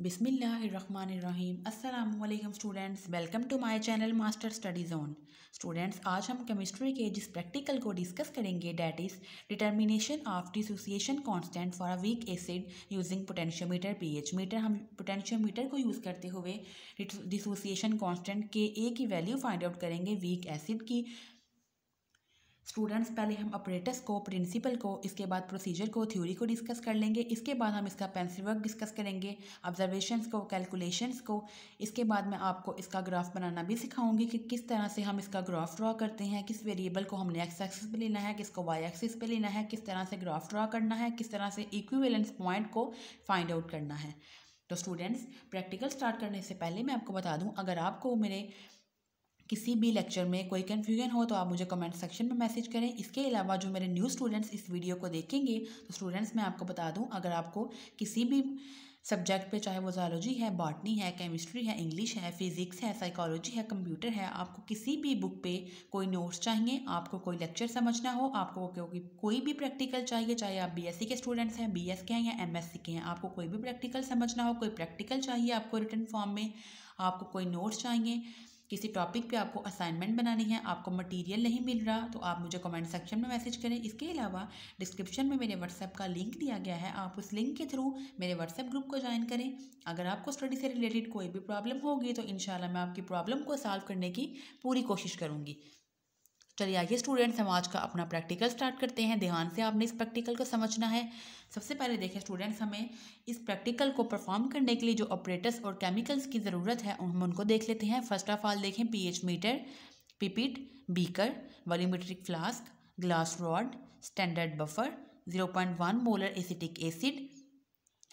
बिसमीम् अल्लाम students welcome to my channel master study zone students आज हम केमिस्ट्री के जिस प्रैक्टिकल को डिस्कस करेंगे that is determination of dissociation constant for a weak acid using potentiometer pH meter हम potentiometer को यूज़ करते हुए डिसोसिएशन कॉन्सटेंट के ए की वैल्यू फाइंड आउट करेंगे वीक एसिड की स्टूडेंट्स पहले हम ऑपरेटर्स को प्रिंसिपल को इसके बाद प्रोसीजर को थ्योरी को डिस्कस कर लेंगे इसके बाद हम इसका पेंसिल वर्क डिस्कस करेंगे ऑब्जर्वेशंस को कैलकुलेशंस को इसके बाद मैं आपको इसका ग्राफ बनाना भी सिखाऊंगी कि किस तरह से हम इसका ग्राफ ड्रा करते हैं किस वेरिएबल को हमने एक्स एक्सिस पर लेना है किसको वाई एक्सिस पे लेना है किस तरह से ग्राफ ड्रा करना है किस तरह से इक्विवेलेंस पॉइंट को फाइंड आउट करना है तो स्टूडेंट्स प्रैक्टिकल स्टार्ट करने से पहले मैं आपको बता दूँ अगर आपको मेरे किसी भी लेक्चर में कोई कन्फ्यूजन हो तो आप मुझे कमेंट सेक्शन में मैसेज करें इसके अलावा जो मेरे न्यू स्टूडेंट्स इस वीडियो को देखेंगे तो स्टूडेंट्स मैं आपको बता दूँ अगर आपको किसी भी सब्जेक्ट पे चाहे वो जोलॉजी है बॉटनी है केमिस्ट्री है इंग्लिश है फिजिक्स है साइकोलॉजी है कंप्यूटर है आपको किसी भी बुक पे कोई नोट्स चाहिए आपको कोई लेक्चर समझना हो आपको क्योंकि कोई भी प्रैक्टिकल चाहिए चाहे आप बीएससी के स्टूडेंट्स हैं बीएस के हैं या एमएससी के हैं आपको कोई भी प्रैक्टिकल समझना हो कोई प्रैक्टिकल चाहिए आपको रिटर्न फॉर्म में आपको कोई नोट्स चाहिए किसी टॉपिक पे आपको असाइनमेंट बनानी है आपको मटेरियल नहीं मिल रहा तो आप मुझे कमेंट सेक्शन में मैसेज करें इसके अलावा डिस्क्रिप्शन में मेरे व्हाट्सएप का लिंक दिया गया है आप उस लिंक के थ्रू मेरे व्हाट्सएप ग्रुप को ज्वाइन करें अगर आपको स्टडी से रिलेटेड कोई भी प्रॉब्लम होगी तो इन मैं आपकी प्रॉब्लम को सॉल्व करने की पूरी कोशिश करूँगी चलिए आइए स्टूडेंट्स हम आज का अपना प्रैक्टिकल स्टार्ट करते हैं ध्यान से आपने इस प्रैक्टिकल को समझना है सबसे पहले देखें स्टूडेंट्स हमें इस प्रैक्टिकल को परफॉर्म करने के लिए जो ऑपरेटर्स और केमिकल्स की ज़रूरत है हम उनको देख लेते हैं फर्स्ट ऑफ ऑल देखें P meter pipette beaker volumetric flask glass rod standard buffer zero point one molar acetic acid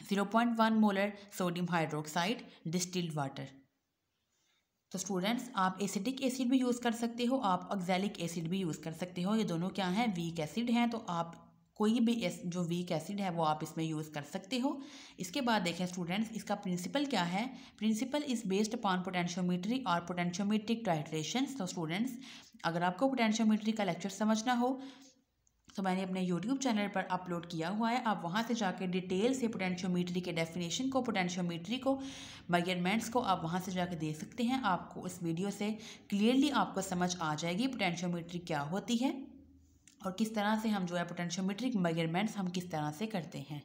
zero point one molar sodium hydroxide distilled water तो स्टूडेंट्स आप एसिडिक एसिड भी यूज़ कर सकते हो आप oxalic acid भी use कर सकते हो ये दोनों क्या हैं वीक एसिड हैं तो आप कोई भी एस, जो वीक एसिड है वो आप इसमें यूज़ कर सकते हो इसके बाद देखें स्टूडेंट्स इसका प्रिंसिपल क्या है principle is based upon potentiometry और पोटेंशियोमीट्रिक ट्राइड्रेशन तो स्टूडेंट्स अगर आपको पोटेंशियोमीट्री का लेक्चर समझना हो तो मैंने अपने यूट्यूब चैनल पर अपलोड किया हुआ है आप वहाँ से जाके डिटेल से पोटेंशियोमीट्री के डेफिनेशन को पोटेंशियोमीट्री को मेजरमेंट्स को आप वहाँ से जाके देख सकते हैं आपको इस वीडियो से क्लियरली आपको समझ आ जाएगी पोटेंशियोमीट्री क्या होती है और किस तरह से हम जो है पोटेंशियोमीट्रिक मेजरमेंट्स हम किस तरह से करते हैं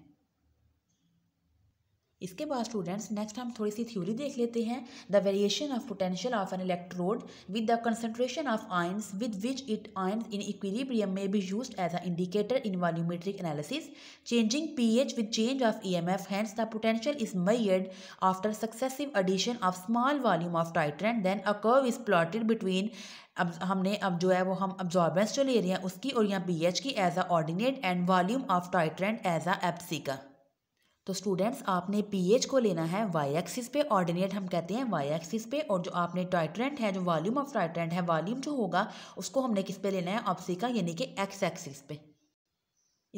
इसके बाद स्टूडेंट्स नेक्स्ट हम थोड़ी सी थ्योरी देख लेते हैं the variation of potential of an electrode with the concentration of ions with which it ions in equilibrium में be use as a indicator in volumetric analysis changing pH with change of EMF hence the potential is measured after successive addition of small volume of titrant then a curve is plotted between अब हमने अब जो है वो हम absorbance जो ले रहे हैं उसकी और यहाँ पी एच की as a ordinate and volume of titrant as a abscissa का तो स्टूडेंट्स आपने पीएच को लेना है वाई एक्सिस पे ऑर्डिनेट हम कहते हैं वाई एक्सिस पे और जो आपने टॉयट्रेंट है जो वॉल्यूम ऑफ टॉयट्रेंट है वॉल्यूम जो होगा उसको हमने किस पे लेना है का यानी कि एक्स एक्सिस पे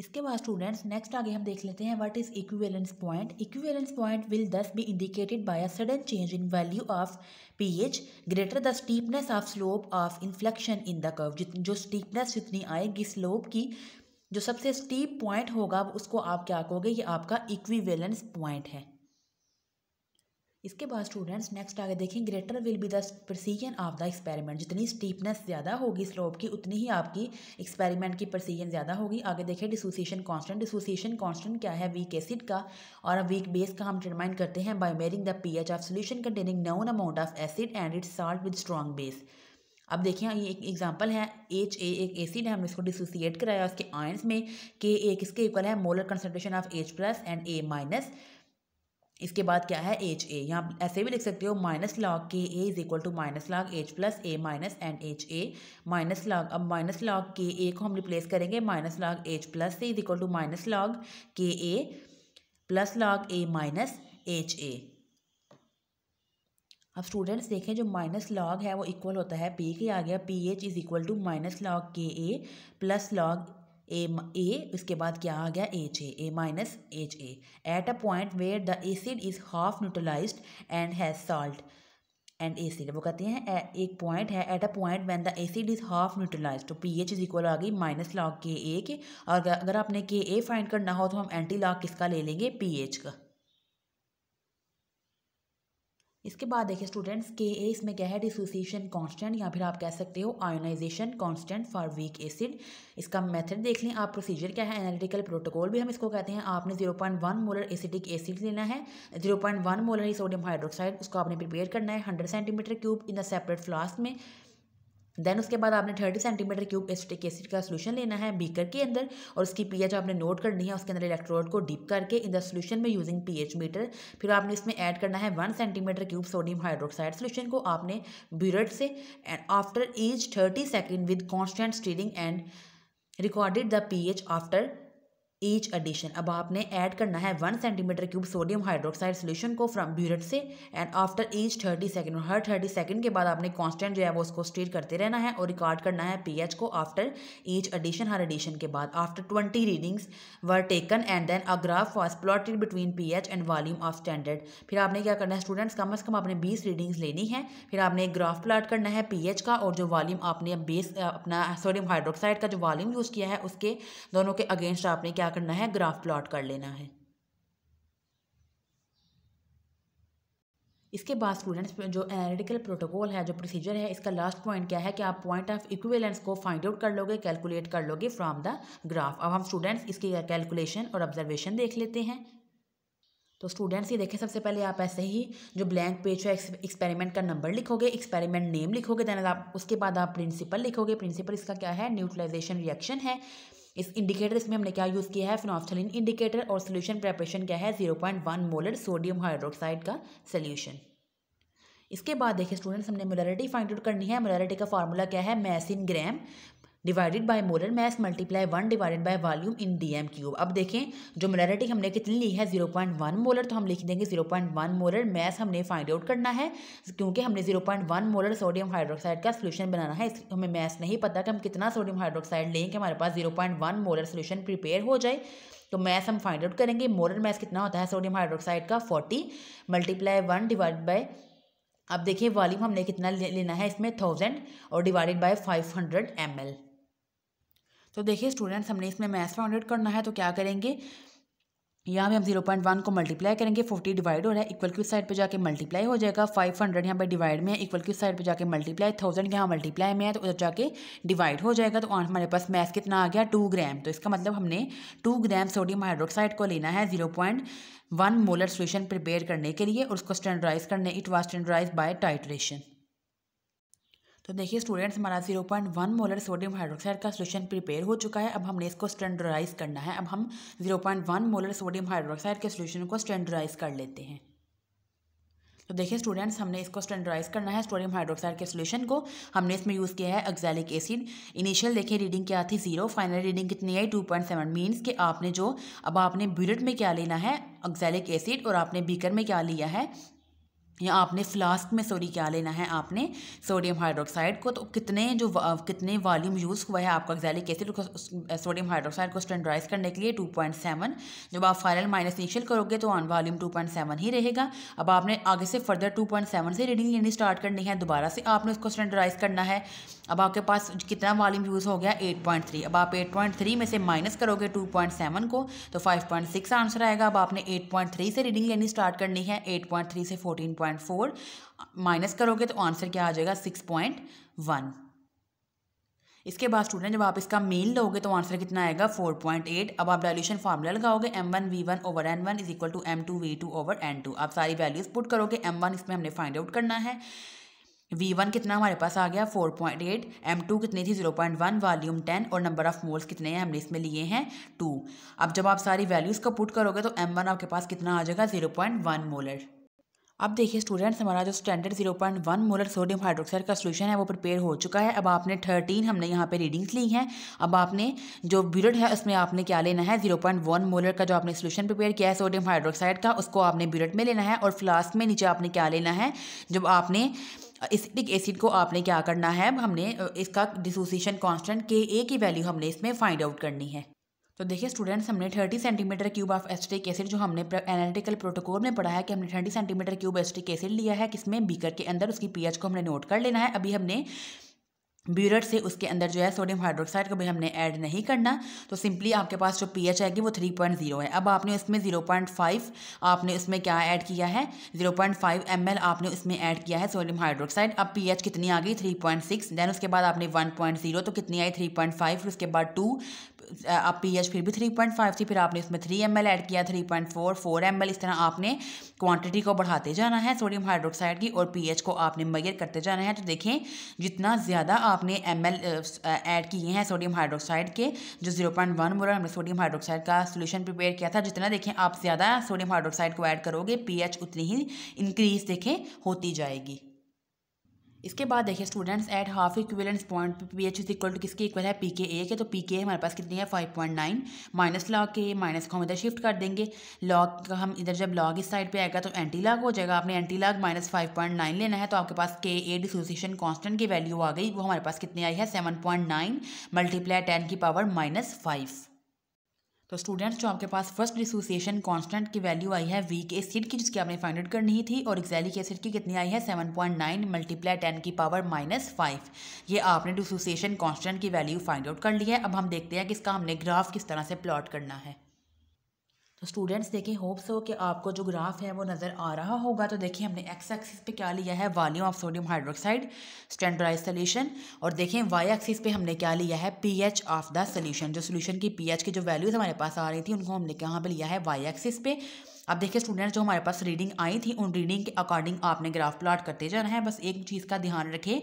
इसके बाद स्टूडेंट्स नेक्स्ट आगे हम देख लेते हैं what is equivalence point equivalence point will thus be indicated by a sudden change in value of pH greater the steepness of slope of inflection in the curve जितनी जो स्टीपनेस जितनी आएगी slope की जो सबसे स्टीप पॉइंट होगा उसको आप क्या कहोगे ये आपका इक्विवेलेंस पॉइंट है इसके बाद स्टूडेंट्स नेक्स्ट आगे देखें greater will be the precision of the experiment जितनी स्टीपनेस ज़्यादा होगी स्लोप की उतनी ही आपकी एक्सपेरिमेंट की प्रसीजन ज़्यादा होगी आगे देखें डिसोसिएशन कांस्टेंट डिसोसिएशन कांस्टेंट क्या है वीक एसिड का और वीक बेस का हम डिटरमाइन करते हैं by measuring the pH of solution containing known amount of acid and its salt with strong base अब देखिए हाँ, ये एक एग्जांपल है एच ए एक एसिड है हमने इसको डिसोसिएट कराया उसके आयंस में के ए किसके इक्वल है molar concentration of H plus and A minus इसके बाद क्या है एच ए यहाँ ऐसे भी लिख सकते हो minus log K a is equal to minus log H plus A minus and H A minus log अब माइनस लॉग के ए को हम रिप्लेस करेंगे माइनस लॉग एच प्लस से is equal to minus log K a plus log A minus H A अब students देखें जो minus log है वो इक्वल होता है पी के आ गया p H is equal to minus log K a plus log ए ए उसके बाद क्या आ गया H A A minus H A at a point where the acid is half neutralize and has salt and acid वो कहते हैं एक point है at a point when the acid is half neutralize तो पी एच इज़ इक्वल आ गई minus log K a के और अगर आपने के ए फाइंड करना हो तो हम एंटी लॉग किसका ले लेंगे पी एच का इसके बाद देखिए स्टूडेंट्स के ए इसमें क्या है डिसोसिएशन कांस्टेंट या फिर आप कह सकते हो ionization constant for weak acid इसका मेथड देख लें आप प्रोसीजर क्या है एनालिटिकल प्रोटोकॉल भी हम इसको कहते हैं आपने 0.1 मोलर एसिडिक एसिड लेना है 0.1 मोलर ही सोडियम हाइड्रोक्साइड उसको आपने प्रिपेयर करना है hundred centimetre cube in the separate flask में देन उसके बाद आपने 30 सेंटीमीटर क्यूब एसिटिक एसिड का सोल्यूशन लेना है बीकर के अंदर और उसकी पीएच आपने नोट करनी है उसके अंदर इलेक्ट्रोड को डीप करके इन द सोल्यूशन में यूजिंग पीएच मीटर फिर आपने इसमें ऐड करना है one centimetre cube sodium hydroxide solution को आपने ब्यूरट से and after each thirty second with constant stirring and recorded the p after each addition अब आपने ऐड करना है one centimetre cube sodium hydroxide solution को फ्रॉम ब्यूरेट से and after each thirty second हर थर्टी सेकेंड के बाद आपने कांस्टेंट जो है वो उसको स्टीर करते रहना है और रिकॉर्ड करना है पीएच को आफ्टर ईच एडिशन हर एडिशन के बाद after twenty readings were taken and then a graph was plotted between p and volume of standard फिर आपने क्या करना है स्टूडेंट्स कम अज़ कम आपने बीस रीडिंग्स लेनी है फिर आपने एक ग्राफ प्लाट करना है पी का और जो वॉल्यूम आपने बेस अपना सोडियम हाइड्रोक्साइड का जो वॉल्यूम यूज़ किया है उसके दोनों के अगेंस्ट आपने क्या करना है ग्राफ प्लॉट कर लेना है इसके बाद स्टूडेंट्स जो एनालिटिकल प्रोटोकॉल है जो प्रोसीजर है इसका लास्ट पॉइंट क्या है कि आप पॉइंट ऑफ इक्विवेलेंस को फाइंड आउट कर लोगे कैलकुलेट कर लोगे फ्रॉम द ग्राफ अब हम स्टूडेंट्स इसकी कैलकुलेशन और ऑब्जर्वेशन देख लेते हैं तो स्टूडेंट्स ये देखें सबसे पहले आप ऐसे ही जो ब्लैंक पेज है एक्सपेरिमेंट का नंबर लिखोगे एक्सपेरिमेंट नेम लिखोगे देन आप उसके बाद आप प्रिंसिपल लिखोगे प्रिंसिपल इसका क्या है न्यूट्रलाइजेशन रिएक्शन है इस इंडिकेटर इसमें हमने क्या यूज़ किया है फिनॉफ्थलिन इंडिकेटर और सोल्यूशन प्रेपरेशन क्या है zero point one molar sodium hydroxide का सोल्यूशन इसके बाद देखिए स्टूडेंट्स हमने मोलरिटी फाइंड आउट करनी है मोलरिटी का फार्मूला क्या है mass in gram divided by molar mass multiply one divided by volume in d m cube अब देखें जो मोलरिटी हमने कितनी ली है जीरो पॉइंट वन मोलर तो हम लिख देंगे zero point one molar mass हमने फाइंड आउट करना है क्योंकि हमने zero point one molar sodium hydroxide का सोल्यूशन बनाना है हमें मैस नहीं पता कि हम कितना सोडियम हाइड्रोक्साइड लें कि हमारे पास zero point one molar solution prepare हो जाए तो मैथ हम फाइंड आउट करेंगे मोलर मैथ कितना होता है सोडियम हाइड्रोक्साइड का forty multiply one divide by अब देखिए वॉल्यूम हमने कितना लेना है इसमें थाउजेंड और divided by five hundred m l तो देखिए स्टूडेंट्स हमने इसमें मैथ फाउंडेड करना है तो क्या करेंगे यहाँ पे हम जीरो पॉइंट वन को मल्टीप्लाई करेंगे फोर्टी डिवाइड हो रहा है इक्वल की साइड पे जाके मल्टीप्लाई हो जाएगा फाइव हंड्रेड यहाँ पे डिवाइड में है इक्वल की साइड पे जाके मल्टीप्लाई थाउजेंड यहाँ मल्टीप्लाई में है तो उधर जाके डिवाइड हो जाएगा तो हमारे पास मैथ कितना आ गया टू ग्राम तो इसका मतलब हमने टू ग्राम सोडियम हाइड्रोक्साइड को लेना है zero point one molar solution prepare करने के लिए और उसको स्टैंडराइज करने it was standardise by titration तो देखिए स्टूडेंट्स हमारा 0.1 मोलर सोडियम हाइड्रोक्साइड का सोल्यूशन प्रिपेयर हो चुका है अब हमने इसको स्टैंडर्डाइज करना है अब हम 0.1 मोलर सोडियम हाइड्रोक्साइड के सोल्यूशन को स्टैंडर्डाइज कर लेते हैं तो देखिए स्टूडेंट्स हमने इसको स्टैंडर्डाइज करना है सोडियम हाइड्रोक्साइड के सोल्यूशन को हमने इसमें यूज़ किया है एक्जैलिक एसिड इनिशियल देखिए रीडिंग क्या थी जीरो फाइनल रीडिंग कितनी आई टू पॉइंट सेवन मीन्स कि आपने जो अब आपने ब्यूरेट में क्या लेना है ऑक्जैलिक एसिड और आपने बीकर में क्या लिया है या आपने फ्लास्क में सॉरी क्या लेना है आपने सोडियम हाइड्रोक्साइड को तो कितने जो वा, कितने वॉल्यूम यूज़ हुआ है आपका एक्जैलिक एसिड सोडियम हाइड्रोक्साइड को स्टैंडराइज करने के लिए टू पॉइंट सेवन जब आप फाइनल माइनस इनिशियल करोगे तो on volume two point seven ही रहेगा अब आपने आगे से फर्दर टू पॉइंट सेवन से रीडिंग लेनी स्टार्ट करनी है दोबारा से आपने उसको स्टैंडराइज़ करना है अब आपके पास कितना वॉल्यूम यूज़ हो गया एट पॉइंट थ्री अब आप एट पॉइंट थ्री में से माइनस करोगे टू पॉइंट सेवन को तो फाइव पॉइंट सिक्स आंसर आएगा अब आपने एट पॉइंट थ्री से रीडिंग लेनी स्टार्ट करनी है एट पॉइंट थ्री से फोर्टीन पॉइंट फोर माइनस करोगे तो आंसर क्या आ जाएगा सिक्स पॉइंट वन इसके बाद स्टूडेंट जब आप इसका मीन लोगे तो आंसर कितना आएगा फोर पॉइंट एट अब आप डायल्यूशन फार्मूला लगाओगे M one V one over N one is equal to M two V two over N two आप सारी वैल्यूज पुट करोगे एम वन इसमें हमने फाइंड आउट करना है वी वन कितना हमारे पास आ गया four point eight M two कितनी थी zero point one volume ten और नंबर ऑफ मोल्स कितने हैं हमने इसमें लिए हैं टू अब जब आप सारी वैल्यूज़ को पुट करोगे तो एम वन आपके पास कितना आ जाएगा जीरो पॉइंट वन मोलर अब देखिए स्टूडेंट्स हमारा जो standard zero point one molar sodium hydroxide का सोल्यूशन है वो प्रिपेयर हो चुका है अब आपने थर्टीन हमने यहाँ पे रीडिंग्स ली हैं अब आपने जो ब्यूरेट है उसमें आपने क्या लेना है जीरो पॉइंट वन मोलर का जो आपने सोल्यूशन प्रिपेयर किया है सोडियम हाइड्रोक्साइड का उसको आपने ब्यूरेट में लेना है और फ्लास्क में नीचे आपने क्या लेना है जब आपने एसिटिक एसिड को आपने क्या करना है हमने इसका डिसोसिएशन कॉन्स्टेंट के ए की वैल्यू हमने इसमें फाइंड आउट करनी है तो देखिए स्टूडेंट्स हमने 30 centimetre cube of acetic acid जो हमने एनालिटिकल प्रोटोकॉल में पढ़ा है कि हमने 30 सेंटीमीटर क्यूब एस्टिक एसिड लिया है किसमें बीकर के अंदर उसकी पीएच को हमने नोट कर लेना है अभी हमने ब्यूरेट से उसके अंदर जो है सोडियम हाइड्रोक्साइड को भी हमने ऐड नहीं करना तो सिंपली आपके पास जो पीएच आएगी वो थ्री पॉइंट जीरो है अब आपने उसमें जीरो पॉइंट फाइव आपने उसमें क्या ऐड किया है zero point five m l आपने उसमें ऐड किया है सोडियम हाइड्रोक्साइड अब पीएच कितनी आ गई थ्री पॉइंट सिक्स देन उसके बाद आपने वन पॉइंट जीरो तो कितनी आई थ्री पॉइंट फाइव फिर उसके बाद टू अब पी एच फिर भी थ्री पॉइंट फाइव थी फिर आपने इसमें थ्री एम एल ऐड किया three point four four m l इस तरह आपने क्वांटिटी को बढ़ाते जाना है सोडियम हाइड्रोक्साइड की और पी एच को आपने मैयर करते जाना है तो देखें जितना ज़्यादा आपने एम एल ऐड किए हैं सोडियम हाइड्रोक्साइड के जो जीरो पॉइंट वन मोलर हमने सोडियम हाइड्रोक्साइड का सोल्यूशन प्रिपेयर किया था जितना देखें आप ज़्यादा सोडियम हाइड्रोक्साइड को ऐड करोगे एच उतनी ही इंक्रीज देखें होती जाएगी इसके बाद देखिए students at half equivalence point p H is equal to किसके इक्वल है पी के ए के तो पी के हमारे पास कितनी है five point nine minus log K minus को हम इधर शिफ्ट कर देंगे लॉग का हम इधर जब लॉग इस साइड पे आएगा तो एंटी लॉग हो जाएगा आपने antilog minus five point nine लेना है तो आपके पास के ए डिसोसिएशन कॉन्स्टेंट की वैल्यू आ गई वो हमारे पास कितनी आई है seven point nine multiply ten की पावर माइनस फाइव तो स्टूडेंट्स जो आपके पास फर्स्ट डिसोसिएशन कांस्टेंट की वैल्यू आई है वीक एसिड की जिसकी आपने फाइंड आउट करनी थी और एक्जैलिक एसिड की कितनी आई है 7.9 पॉइंट नाइन मल्टीप्लाई टेन की पावर माइनस फाइव ये आपने डिसोसिएशन कांस्टेंट की वैल्यू फाइंड आउट कर ली है अब हम देखते हैं कि इसका हमने ग्राफ किस तरह से प्लॉट करना है तो स्टूडेंट्स देखें होप्स हो कि आपको जो ग्राफ है वो नज़र आ रहा होगा तो देखिए हमने एक्स एक्सिस पे क्या लिया है volume of sodium hydroxide standardise solution और देखें वाई एक्सिस पे हमने क्या लिया है पीएच ऑफ द सोल्यूशन जो सोल्यूशन की पीएच की जो वैल्यूज़ हमारे पास आ रही थी उनको हमने कहाँ पर लिया है वाई एक्सिस पे अब देखिए स्टूडेंट्स जो हमारे पास रीडिंग आई थी उन रीडिंग के अकॉर्डिंग आपने ग्राफ प्लाट करते जाना है बस एक चीज़ का ध्यान रखें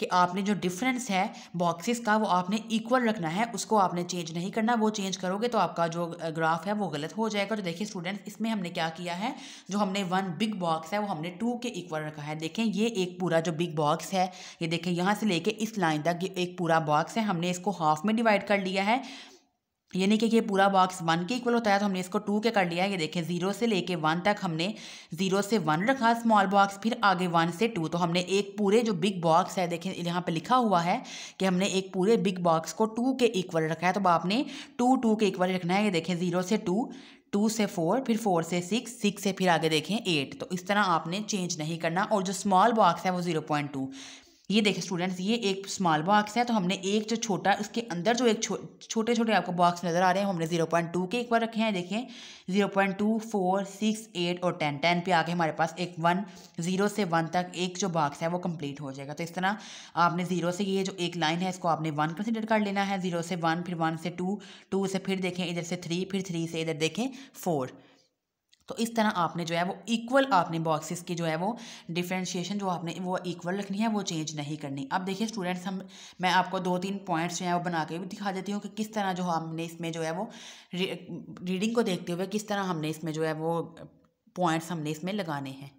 कि आपने जो डिफरेंस है बॉक्सेस का वो आपने इक्वल रखना है उसको आपने चेंज नहीं करना वो चेंज करोगे तो आपका जो ग्राफ है वो गलत हो जाएगा तो देखिए स्टूडेंट्स इसमें हमने क्या किया है जो हमने वन बिग बॉक्स है वो हमने टू के इक्वल रखा है देखें ये एक पूरा जो बिग बॉक्स है ये देखें यहाँ से लेके इस लाइन तक ये एक पूरा बॉक्स है हमने इसको हाफ में डिवाइड कर लिया है यानी कि ये पूरा बॉक्स वन के इक्वल होता है तो हमने इसको टू के कर लिया है ये देखें जीरो से लेके वन तक हमने जीरो से वन रखा स्मॉल बॉक्स फिर आगे वन से टू तो हमने एक पूरे जो बिग बॉक्स है देखें यहाँ पे लिखा हुआ है कि हमने एक पूरे बिग बॉक्स को टू के इक्वल रखा है तो आपने टू टू के इक्वल रखना है ये देखें जीरो से टू टू से फोर फिर फोर से सिक्स सिक्स से फिर आगे देखें एट तो इस तरह आपने चेंज नहीं करना और जो स्मॉल बॉक्स है वो जीरो पॉइंट टू ये देखें स्टूडेंट्स ये एक स्मॉल बॉक्स है तो हमने एक जो छोटा उसके अंदर जो एक छो, छोटे छोटे आपको बॉक्स नज़र आ रहे हैं हमने जीरो पॉइंट टू के एक बार रखे हैं देखें zero point two four six eight और टेन टेन पे आके हमारे पास एक वन जीरो से वन तक एक जो बॉक्स है वो कंप्लीट हो जाएगा तो इस तरह आपने जीरो से ये जो एक लाइन है इसको आपने वन कंसिडर कर लेना है जीरो से वन फिर वन से टू टू से फिर देखें इधर से थ्री फिर थ्री से इधर देखें फोर तो इस तरह आपने जो है वो इक्वल आपने बॉक्सेस की जो है वो डिफ्रेंशिएशन जो आपने वो इक्वल रखनी है वो चेंज नहीं करनी अब देखिए स्टूडेंट्स हम मैं आपको दो तीन पॉइंट्स जो है वो बना के भी दिखा देती हूँ कि किस तरह जो हमने इसमें जो है वो रीडिंग को देखते हुए किस तरह हमने इसमें जो है वो पॉइंट्स हमने इसमें लगाने हैं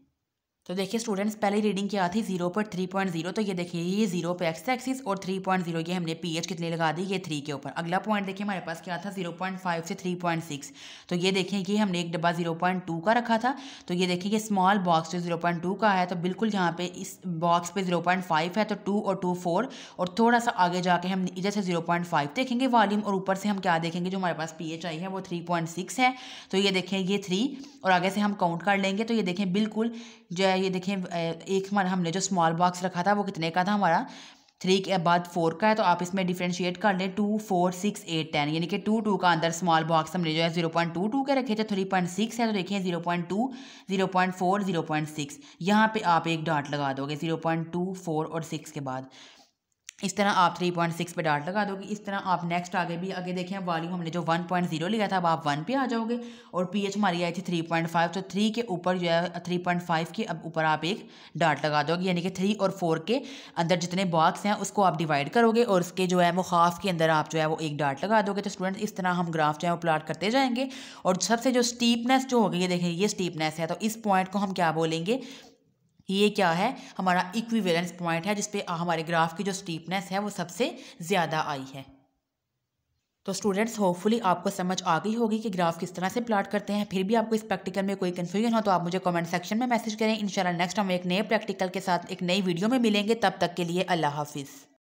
तो देखिए स्टूडेंट्स पहले रीडिंग क्या थी जीरो पर थ्री पॉइंट जीरो तो ये देखिए ये जीरो पे एक्स एक्सिस और थ्री पॉइंट जीरो ये हमने पीएच कितने लगा दी ये थ्री के ऊपर अगला पॉइंट देखिए हमारे पास क्या था जीरो पॉइंट फाइव से थ्री पॉइंट सिक्स तो ये देखिए कि हमने एक डब्बा जीरो पॉइंट टू का रखा था तो ये देखिए कि स्मॉल बॉक्स जो जीरो पॉइंट टू का है तो बिल्कुल यहाँ पे इस बॉक्स पे जीरो पॉइंट फाइव है तो टू और टू फोर और थोड़ा सा आगे जाके हम इधर से जीरो पॉइंट फाइव देखेंगे वॉल्यूम और ऊपर से हम क्या देखेंगे जो हमारे पास पी एच आई है वो थ्री पॉइंट सिक्स है तो ये देखें ये थ्री और आगे से हम काउंट कर लेंगे तो ये देखें बिल्कुल जो है ये देखें एक हमने जो स्मॉल बॉक्स रखा था वो कितने का था हमारा थ्री के बाद फोर का है तो आप इसमें डिफ्रेंशिएट कर लें two four six eight ten यानी कि टू टू का अंदर स्मॉल बॉक्स हमने जो है जीरो पॉइंट टू टू के रखे थे थ्री पॉइंट सिक्स है तो देखिए zero point two zero point four zero point six यहाँ पे आप एक डॉट लगा दोगे जीरो पॉइंट टू फोर और सिक्स के बाद इस तरह आप 3.6 पर डाट लगा दोगे इस तरह आप नेक्स्ट आगे भी आगे देखें वॉल्यूम हमने जो 1.0 लिया था अब आप 1 पे आ जाओगे और पीएच हमारी आई थी 3.5 तो 3 के ऊपर जो है 3.5 के अब ऊपर आप एक डाट लगा दोगे यानी कि 3 और 4 के अंदर जितने बॉक्स हैं उसको आप डिवाइड करोगे और उसके जो है वो हाफ के अंदर आप जो है वो एक डाट लगा दोगे तो स्टूडेंट इस तरह हम ग्राफ जो है वो प्लाट करते जाएंगे और सबसे जो स्टीपनेस जो होगी ये देखें ये स्टीपनेस है तो इस पॉइंट को हम क्या बोलेंगे ये क्या है हमारा इक्विवेलेंस पॉइंट है जिसपे हमारे ग्राफ की जो स्टीपनेस है वो सबसे ज़्यादा आई है तो स्टूडेंट्स होपफुली आपको समझ आ गई होगी कि ग्राफ किस तरह से प्लाट करते हैं फिर भी आपको इस प्रैक्टिकल में कोई कन्फ्यूजन हो तो आप मुझे कमेंट सेक्शन में मैसेज करें इंशाल्लाह नेक्स्ट हम एक नए प्रैक्टिकल के साथ एक नई वीडियो में मिलेंगे तब तक के लिए अल्लाह हाफिज़